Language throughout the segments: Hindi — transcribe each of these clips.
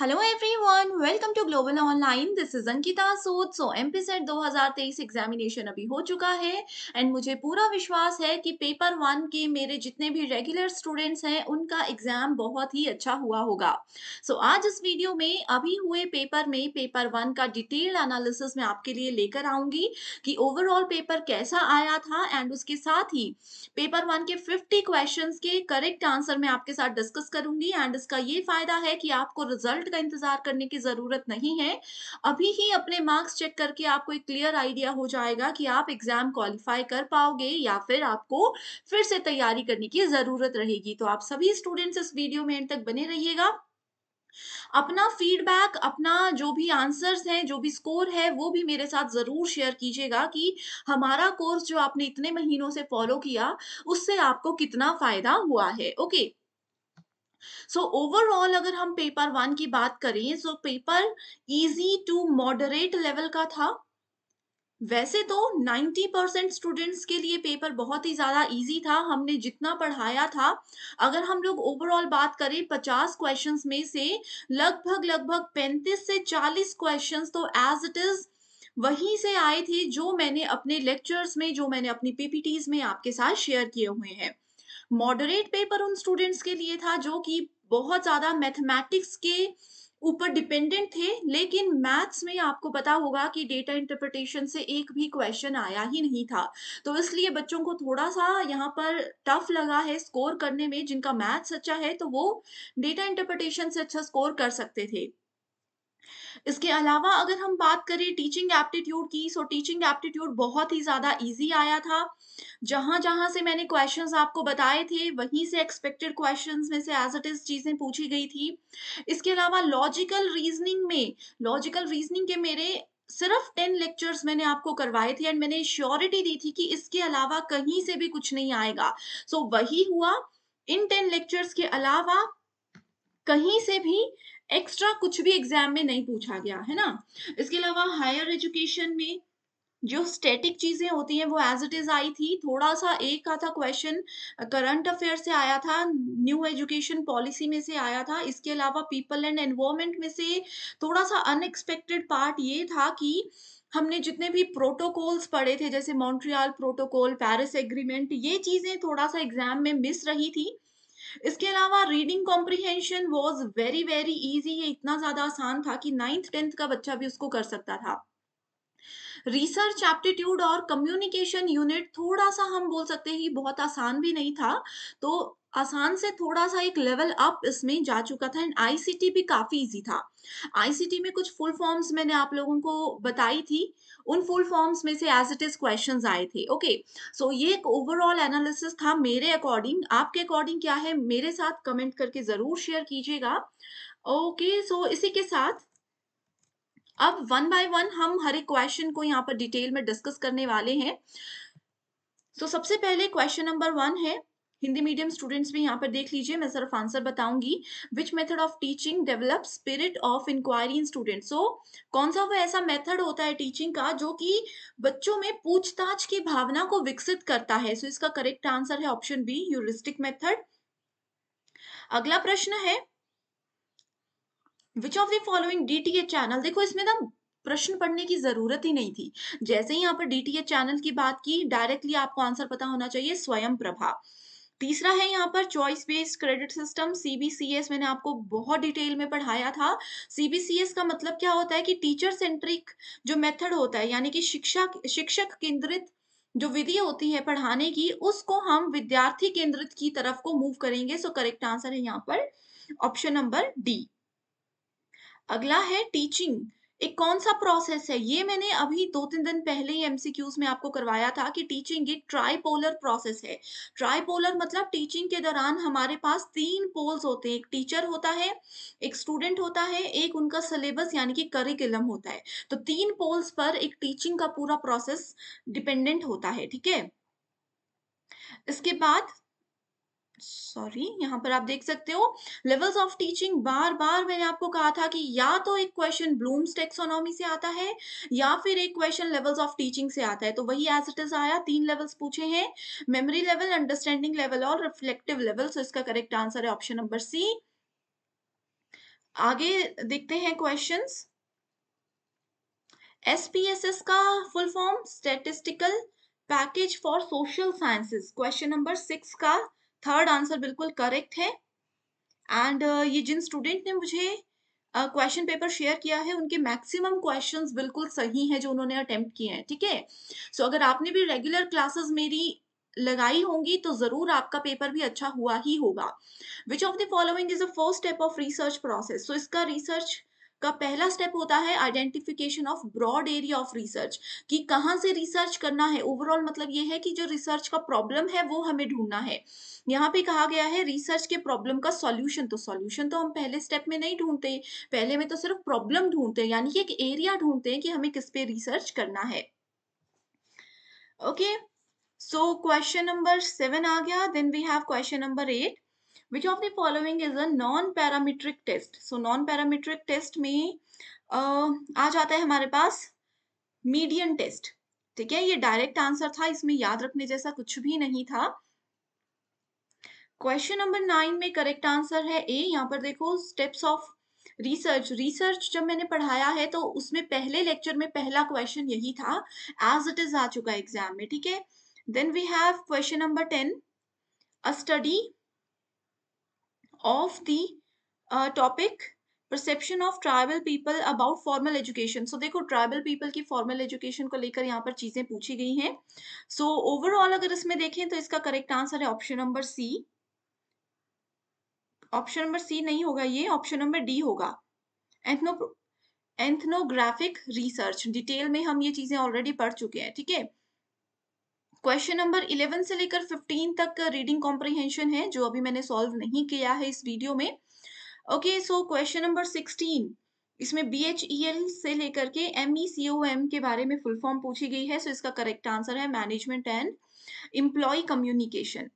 Hello Hello everyone, welcome to Global Online. This is Ankita Sood. So MPSET 2023 examination अभी हो चुका है एंड मुझे पूरा विश्वास है कि पेपर वन के मेरे जितने भी रेगुलर स्टूडेंट्स हैं उनका एग्जाम बहुत ही अच्छा हुआ होगा सो so, आज इस वीडियो में अभी हुए पेपर में पेपर वन का डिटेल्ड एनालिसिस मैं आपके लिए लेकर आऊंगी कि ओवरऑल पेपर कैसा आया था एंड उसके साथ ही पेपर वन के फिफ्टी क्वेश्चन के करेक्ट आंसर मैं आपके साथ डिस्कस करूंगी एंड इसका ये फायदा है कि आपको रिजल्ट रिजल्ट का इंतजार करने की जरूरत नहीं है अभी ही अपने मार्क्स चेक करके आपको एक क्लियर आइडिया हो जाएगा कि आप एग्जाम क्वालिफाई कर पाओगे या फिर आपको फिर से तैयारी करने की जरूरत रहेगी तो आप सभी स्टूडेंट्स इस वीडियो में एंड तक बने रहिएगा अपना फीडबैक अपना जो भी आंसर्स हैं जो भी स्कोर है वो भी मेरे साथ ज़रूर शेयर कीजिएगा कि हमारा कोर्स जो आपने इतने महीनों से फॉलो किया उससे आपको कितना फ़ायदा हुआ है ओके okay. सो ओवरऑल अगर हम पेपर वन की बात करें so paper easy to moderate level का था वैसे तो 90 परसेंट स्टूडेंट्स के लिए पेपर बहुत ही ज़्यादा इजी था हमने जितना पढ़ाया था अगर हम लोग ओवरऑल बात करें 50 क्वेश्चंस में से लगभग लगभग 35 से 40 क्वेश्चंस तो एज इट इज़ वहीं से आए थे जो मैंने अपने लेक्चर्स में जो मैंने अपनी पीपीटीज में आपके साथ शेयर किए हुए हैं मॉडरेट पेपर उन स्टूडेंट्स के लिए था जो कि बहुत ज़्यादा मैथमेटिक्स के ऊपर डिपेंडेंट थे लेकिन मैथ्स में आपको पता होगा कि डेटा इंटरप्रिटेशन से एक भी क्वेश्चन आया ही नहीं था तो इसलिए बच्चों को थोड़ा सा यहाँ पर टफ लगा है स्कोर करने में जिनका मैथ्स अच्छा है तो वो डेटा इंटरप्रिटेशन से अच्छा स्कोर कर सकते थे इसके अलावा अगर हम बात करें टीचिंग एप्टीट्यूड की सो टीचिंग एप्टीट्यूड बहुत ही ज़्यादा इजी आया था जहां जहां से मैंने क्वेश्चंस आपको बताए थे वहीं से एक्सपेक्टेड क्वेश्चंस में से एज इट इज़ चीज़ें पूछी गई थी इसके अलावा लॉजिकल रीजनिंग में लॉजिकल रीजनिंग के मेरे सिर्फ टेन लेक्चर्स मैंने आपको करवाए थे एंड मैंने श्योरिटी दी थी कि इसके अलावा कहीं से भी कुछ नहीं आएगा सो so, वही हुआ इन टेन लेक्चर्स के अलावा कहीं से भी एक्स्ट्रा कुछ भी एग्जाम में नहीं पूछा गया है ना इसके अलावा हायर एजुकेशन में जो स्टैटिक चीजें होती हैं वो एज इट इज आई थी थोड़ा सा एक का था क्वेश्चन करंट अफेयर से आया था न्यू एजुकेशन पॉलिसी में से आया था इसके अलावा पीपल एंड एनवायरमेंट में से थोड़ा सा अनएक्सपेक्टेड पार्ट ये था कि हमने जितने भी प्रोटोकॉल्स पढ़े थे जैसे मॉन्ट्रियल प्रोटोकॉल पेरिस एग्रीमेंट ये चीजें थोड़ा सा एग्जाम में मिस रही थी इसके अलावा reading comprehension was very very easy ये इतना ज़्यादा आसान था कि नाइन्थ टेंथ का बच्चा भी उसको कर सकता था रिसर्च एप्टीट्यूड और कम्युनिकेशन यूनिट थोड़ा सा हम बोल सकते हैं बहुत आसान भी नहीं था तो आसान से थोड़ा सा एक लेवल अप इसमें जा चुका था एंड आईसीटी भी काफ़ी इजी था आईसीटी में कुछ फुल फॉर्म्स मैंने आप लोगों को बताई थी उन फुल फॉर्म्स में से एज इट इज क्वेश्चन आए थे ओके okay, सो so ये एक ओवरऑल एनालिसिस था मेरे अकॉर्डिंग आपके अकॉर्डिंग क्या है मेरे साथ कमेंट करके जरूर शेयर कीजिएगा ओके okay, सो so इसी के साथ अब वन बाय वन हम हर एक क्वेश्चन को यहाँ पर डिटेल में डिस्कस करने वाले हैं तो so, सबसे पहले क्वेश्चन नंबर वन है हिंदी मीडियम स्टूडेंट्स भी यहाँ पर देख लीजिए मैं सिर्फ आंसर बताऊंगी which method of teaching develop spirit of inquiry in student so कौन सा वो ऐसा मेथड होता है टीचिंग का जो कि बच्चों में पूछताछ की भावना को विकसित करता है सो so, इसका करेक्ट आंसर है ऑप्शन बी यूरिस्टिक मेथड अगला प्रश्न है which of the following DTA channel देखो इसमें ना प्रश्न पढ़ने की जरूरत ही नहीं थी जैसे ही यहाँ पर डीटीए चैनल की बात की डायरेक्टली आपको आंसर पता होना चाहिए स्वयं प्रभा तीसरा है यहाँ पर choice based credit system CBCS मैंने आपको बहुत डिटेल में पढ़ाया था सीबीसीएस का मतलब क्या होता है कि टीचर सेंट्रिक जो मेथड होता है यानी कि शिक्षा शिक्षक केंद्रित जो विधि होती है पढ़ाने की उसको हम विद्यार्थी केंद्रित की तरफ को मूव करेंगे सो करेक्ट आंसर है यहाँ पर ऑप्शन नंबर डी अगला है टीचिंग एक कौन सा प्रोसेस है ये मैंने अभी दो तीन दिन पहले ही एमसीक्यूज में आपको करवाया था कि टीचिंग एक ट्राईपोलर प्रोसेस है ट्राईपोलर मतलब टीचिंग के दौरान हमारे पास तीन पोल्स होते हैं एक टीचर होता है एक स्टूडेंट होता है एक उनका सिलेबस यानी कि करिकुलम होता है तो तीन पोल्स पर एक टीचिंग का पूरा प्रोसेस डिपेंडेंट होता है ठीक है इसके बाद सॉरी यहाँ पर आप देख सकते हो लेवल्स ऑफ टीचिंग बार बार मैंने आपको कहा था कि या तो एक क्वेश्चन ब्लूम्स टेक्सोनॉमी से आता है या फिर एक क्वेश्चन लेवल्स ऑफ टीचिंग से आता है तो वही एज इट इज आया तीन लेवल्स पूछे हैं मेमोरी लेवल अंडरस्टैंडिंग लेवल और रिफ्लेक्टिव लेवल सो इसका करेक्ट आंसर है ऑप्शन नंबर सी आगे देखते हैं क्वेश्चन एसपीएसएस का full form statistical package for social sciences question number six का थर्ड आंसर बिल्कुल करेक्ट है एंड uh, ये जिन स्टूडेंट ने मुझे क्वेश्चन पेपर शेयर किया है उनके मैक्सिमम क्वेश्चंस बिल्कुल सही हैं जो उन्होंने अटेम्प्ट किए हैं ठीक है सो अगर आपने भी रेगुलर क्लासेस मेरी लगाई होंगी तो जरूर आपका पेपर भी अच्छा हुआ ही होगा which of the following is a first step of research process so इसका रिसर्च का पहला स्टेप होता है identification of broad area of research कि कहाँ से रिसर्च करना है ओवरऑल मतलब ये है कि जो रिसर्च का प्रॉब्लम है वो हमें ढूंढना है यहाँ पे कहा गया है रिसर्च के प्रॉब्लम का सॉल्यूशन तो सॉल्यूशन तो हम पहले स्टेप में नहीं ढूंढते पहले में तो सिर्फ प्रॉब्लम ढूंढते हैं यानी कि एक एरिया ढूंढते हैं कि हमें किस पे रिसर्च करना है okay so question number seven आ गया then we have question number eight which of the following is a non parametric test so non parametric test में uh, आ जाता है हमारे पास मीडियन टेस्ट ठीक है ये डायरेक्ट आंसर था इसमें याद रखने जैसा कुछ भी नहीं था क्वेश्चन नंबर नाइन में करेक्ट आंसर है ए यहाँ पर देखो स्टेप्स ऑफ रिसर्च रिसर्च जब मैंने पढ़ाया है तो उसमें पहले लेक्चर में पहला क्वेश्चन यही था एज इट इज आ चुका एग्जाम में ठीक है then we have question number ten a study of the uh, topic perception of tribal people about formal education so देखो ट्राइबल पीपल की फॉर्मल एजुकेशन को लेकर यहाँ पर चीजें पूछी गई हैं सो so, ओवरऑल अगर इसमें देखें तो इसका करेक्ट आंसर है option number C option number C नहीं होगा ये ऑप्शन नंबर डी होगा एथनो एथनोग्राफिक रिसर्च डिटेल में हम ये चीजें ऑलरेडी पढ़ चुके हैं ठीक है थीके? क्वेश्चन नंबर 11 से लेकर 15 तक रीडिंग कॉम्प्रिहेंशन है जो अभी मैंने सॉल्व नहीं किया है इस वीडियो में ओके सो क्वेश्चन नंबर 16 इसमें बी एच ई एल से लेकर के एम ई सी ओ एम के बारे में फुल फॉर्म पूछी गई है सो so इसका करेक्ट आंसर है management and employ communication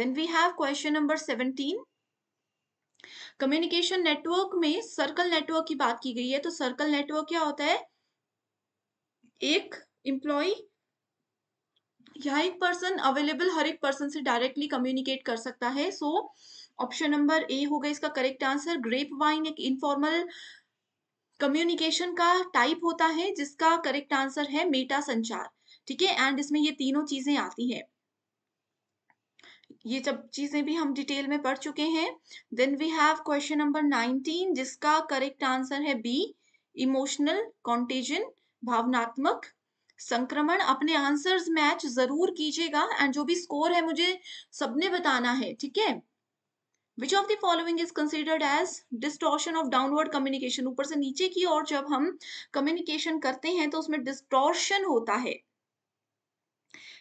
then we have question number seventeen communication network में सर्कल नेटवर्क की बात की गई है तो सर्कल नेटवर्क क्या होता है एक एम्प्लॉय यहाँ एक पर्सन अवेलेबल हर एक पर्सन से डायरेक्टली कम्युनिकेट कर सकता है सो ऑप्शन नंबर ए होगा इसका करेक्ट आंसर ग्रेप वाइन एक इनफॉर्मल कम्युनिकेशन का टाइप होता है जिसका करेक्ट आंसर है मेटा संचार ठीक है एंड इसमें ये तीनों चीजें आती है ये सब चीजें भी हम डिटेल में पढ़ चुके हैं then we have question number nineteen जिसका करेक्ट आंसर है बी इमोशनल कॉन्टेजन भावनात्मक संक्रमण अपने आंसर्स मैच जरूर कीजिएगा एंड जो भी स्कोर है मुझे सबने बताना है ठीक है which of the following is considered as distortion of downward communication ऊपर से नीचे की ओर जब हम कम्युनिकेशन करते हैं तो उसमें डिस्टॉर्शन होता है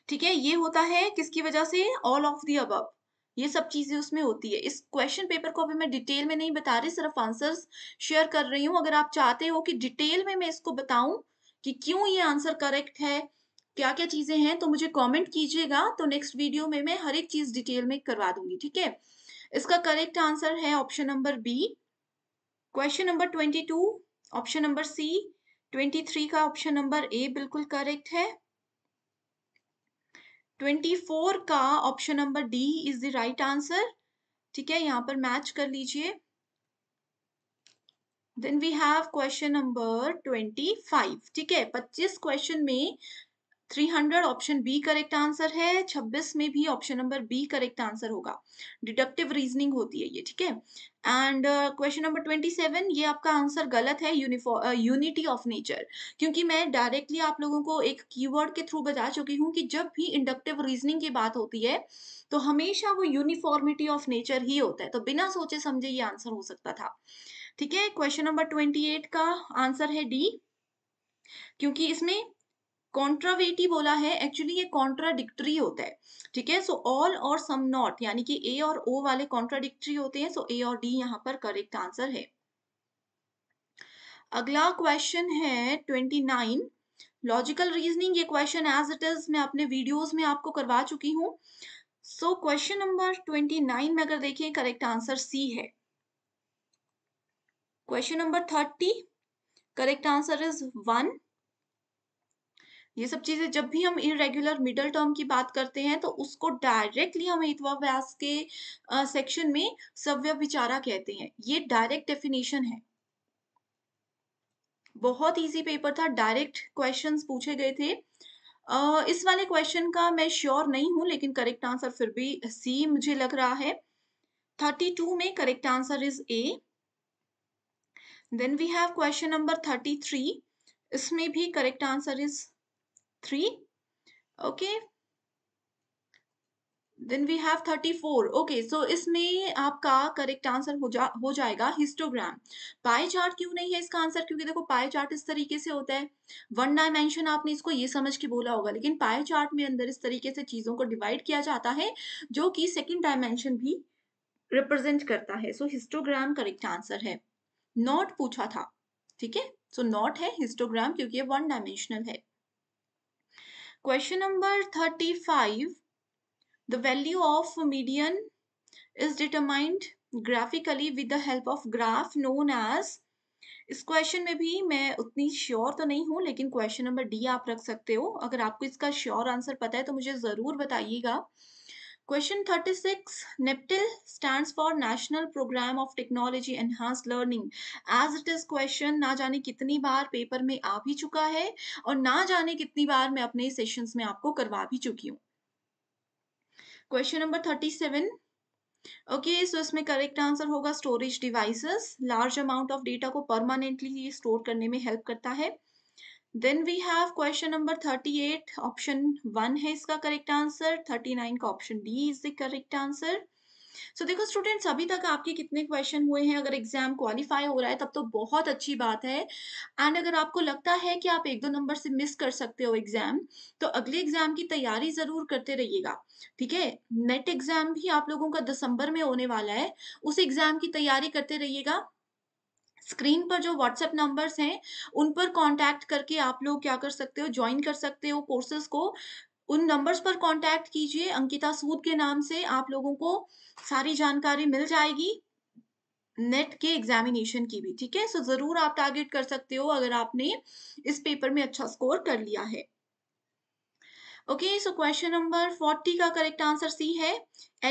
ठीक है ये होता है किसकी वजह से ऑल ऑफ दी अब ये सब चीजें उसमें होती है इस क्वेश्चन पेपर को अभी मैं डिटेल में नहीं बता रही सिर्फ आंसर्स शेयर कर रही हूँ अगर आप चाहते हो कि डिटेल में मैं इसको बताऊं कि क्यों ये आंसर करेक्ट है क्या क्या चीजें हैं तो मुझे कमेंट कीजिएगा तो नेक्स्ट वीडियो में मैं हर एक चीज डिटेल में करवा दूंगी ठीक है इसका करेक्ट आंसर है option number B question number twenty two option number C twenty three का ऑप्शन नंबर ए बिल्कुल करेक्ट है ट्वेंटी फोर का option number D is the right answer ठीक है यहाँ पर मैच कर लीजिए then we have question number twenty five ठीक है पच्चीस क्वेश्चन में three hundred option B correct answer है छब्बीस में भी option number B correct answer होगा डिडक्टिव रीजनिंग होती है ये ठीक है and question number twenty seven ये आपका आंसर गलत है यूनिफॉर्म यूनिटी ऑफ नेचर क्योंकि मैं डायरेक्टली आप लोगों को एक कीवर्ड के थ्रू बता चुकी हूँ कि जब भी इंडक्टिव रीजनिंग की बात होती है तो हमेशा वो यूनिफॉर्मिटी ऑफ नेचर ही होता है तो बिना सोचे समझे ये आंसर हो सकता था ठीक है क्वेश्चन नंबर ट्वेंटी एट का आंसर है डी क्योंकि इसमें कॉन्ट्रावेटी बोला है एक्चुअली ये कॉन्ट्राडिक्टरी होता है ठीक है सो ऑल और सम नॉट यानी कि ए और ओ वाले कॉन्ट्राडिक्टरी होते हैं सो ए और डी यहाँ पर करेक्ट आंसर है अगला क्वेश्चन है ट्वेंटी नाइन लॉजिकल रीजनिंग ये क्वेश्चन एज इट इज मैं अपने वीडियोस में आपको करवा चुकी हूँ so question number twenty nine में अगर देखिए करेक्ट आंसर सी है question number thirty correct answer is one ये सब चीजें जब भी हम इरेग्युलर मिडल टर्म की बात करते हैं तो उसको डायरेक्टली हम इतवाभ्यास के सेक्शन में सव्य विचारा कहते हैं ये डायरेक्ट डेफिनेशन है बहुत इजी पेपर था डायरेक्ट क्वेश्चंस पूछे गए थे uh, इस वाले क्वेश्चन का मैं श्योर नहीं हूं लेकिन करेक्ट आंसर फिर भी सी मुझे लग रहा है थर्टी टू में correct answer is A then we have question number thirty three इसमें भी correct answer is three okay then we have thirty four okay so इसमें आपका करेक्ट आंसर हो जा हो जाएगा हिस्टोग्राम पाए चार्ट क्यों नहीं है इसका आंसर क्योंकि देखो पाए चार्ट इस तरीके से होता है वन डायमेंशन आपने इसको ये समझ के बोला होगा लेकिन पाए चार्ट में अंदर इस तरीके से चीज़ों को डिवाइड किया जाता है जो कि सेकेंड डायमेंशन भी रिप्रेजेंट करता है सो हिस्टोग्राम करेक्ट आंसर है नॉट पूछा था ठीक है सो नॉट है हिस्टोग्राम क्योंकि ये वन डायमेंशनल है question number thirty five the value of median is determined graphically with the help of graph known as इस क्वेश्चन में भी मैं उतनी श्योर तो नहीं हूं लेकिन क्वेश्चन नंबर डी आप रख सकते हो अगर आपको इसका श्योर आंसर पता है तो मुझे ज़रूर बताइएगा Question 36 NEPTIL stands for National Program of Technology Enhanced Learning. As it is question ना जाने कितनी बार पेपर में आ भी चुका है और ना जाने कितनी बार मैं अपने सेशंस में आपको करवा भी चुकी हूँ question number thirty seven okay so इसमें करेक्ट आंसर होगा storage devices large amount of data को परमानेंटली स्टोर करने में हेल्प करता है then we have question number thirty eight option one है इसका करेक्ट आंसर थर्टी नाइन का option D is the correct answer so देखो स्टूडेंट्स अभी तक आपके कितने क्वेश्चन हुए हैं अगर एग्जाम क्वालिफाई हो रहा है तब तो बहुत अच्छी बात है एंड अगर आपको लगता है कि आप एक दो नंबर से मिस कर सकते हो एग्जाम तो अगले एग्जाम की तैयारी जरूर करते रहिएगा ठीक है नेट एग्जाम भी आप लोगों का दिसंबर में होने वाला है उस एग्जाम की तैयारी करते रहिएगा स्क्रीन पर जो व्हाट्सएप नंबर्स हैं उन पर कांटेक्ट करके आप लोग क्या कर सकते हो ज्वाइन कर सकते हो कोर्सेज को उन नंबर्स पर कांटेक्ट कीजिए अंकिता सूद के नाम से आप लोगों को सारी जानकारी मिल जाएगी नेट के एग्जामिनेशन की भी ठीक है सो जरूर आप टारगेट कर सकते हो अगर आपने इस पेपर में अच्छा स्कोर कर लिया है okay so question number forty का करेक्ट आंसर सी है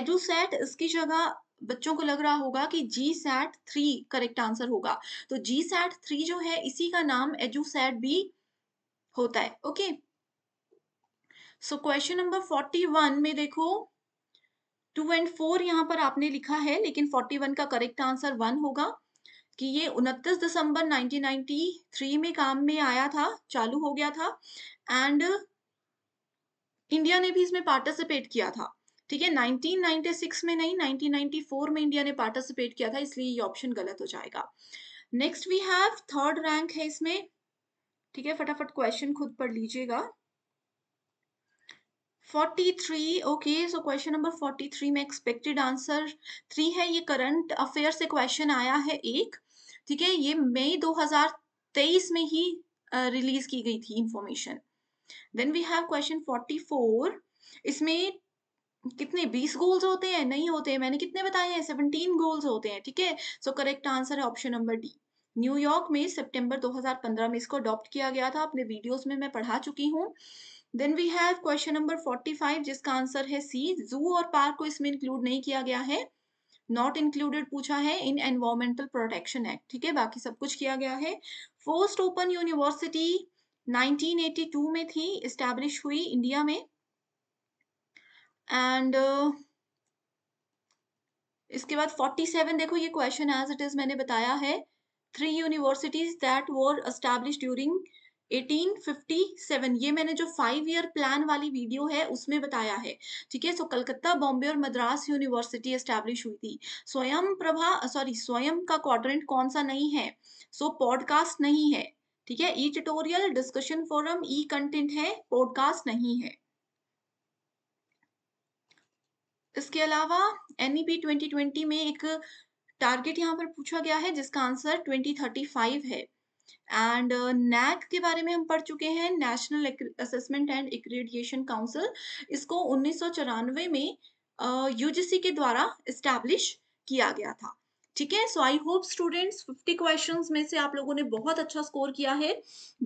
एडुसेट इसकी जगह बच्चों को लग रहा होगा कि G SAT three correct answer होगा तो जी सैट थ्री जो है इसी का नाम एजू सैट भी होता है okay so question number forty one में देखो टू एंड फोर यहां पर आपने लिखा है लेकिन फोर्टी वन का करेक्ट आंसर वन होगा कि ये उनतीस दिसंबर 1993 में काम में आया था चालू हो गया था एंड इंडिया ने भी इसमें पार्टिसिपेट किया था ठीक है 1996 में नहीं 1994 में इंडिया ने पार्टिसिपेट किया था इसलिए ये ऑप्शन गलत हो जाएगा next we have third rank है इसमें ठीक है फटाफट क्वेश्चन खुद पढ़ लीजिएगा 43 ओके सो क्वेश्चन नंबर 43 में एक्सपेक्टेड आंसर थ्री है ये करंट अफेयर से क्वेश्चन आया है एक ठीक है ये मई 2023 में ही रिलीज uh, की गई थी information then we have question 44 इसमें कितने बीस गोल्स होते हैं नहीं होते हैं मैंने कितने बताए हैं सेवनटीन गोल्स होते हैं ठीक है सो करेक्ट आंसर है ऑप्शन नंबर डी न्यूयॉर्क में सितंबर 2015 में इसको अडॉप्ट किया गया था अपने वीडियोस में मैं पढ़ा चुकी हूँ then we have question number 45 जिसका आंसर है सी जू और पार्क को इसमें इंक्लूड नहीं किया गया है नॉट इंक्लूडेड पूछा है इन एनवायरमेंटल प्रोटेक्शन एक्ट ठीक है बाकी सब कुछ किया गया है फोर्स्ट ओपन यूनिवर्सिटी 1982 में थी इस्टेब्लिश हुई इंडिया में एंड uh, इसके बाद 47 देखो ये क्वेश्चन एज इट इज मैंने बताया है three universities that were establish during 1857 ये मैंने जो फाइव ईयर प्लान वाली वीडियो है उसमें बताया है ठीक है सो कलकत्ता बॉम्बे और मद्रास यूनिवर्सिटी एस्टैब्लिश हुई थी स्वयं प्रभा सॉरी स्वयं का क्वाड्रेंट कौन सा नहीं है सो so, पॉडकास्ट नहीं है ठीक है E tutorial discussion forum E content है पॉडकास्ट नहीं है इसके अलावा एन ई पी में एक टारगेट यहाँ पर पूछा गया है जिसका आंसर 2035 है एंड नैक uh, के बारे में हम पढ़ चुके हैं National Assessment and Accreditation Council इसको उन्नीस में यूजीसी uh, के द्वारा इस्टेब्लिश किया गया था ठीक है so I hope students 50 questions में से आप लोगों ने बहुत अच्छा स्कोर किया है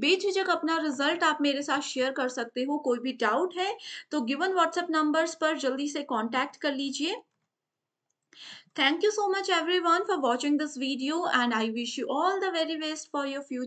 बेझिझक अपना रिजल्ट आप मेरे साथ शेयर कर सकते हो कोई भी डाउट है तो गिवन व्हाट्सएप नंबर्स पर जल्दी से कॉन्टैक्ट कर लीजिए Thank you so much everyone for watching this video and I wish you all the very best for your future.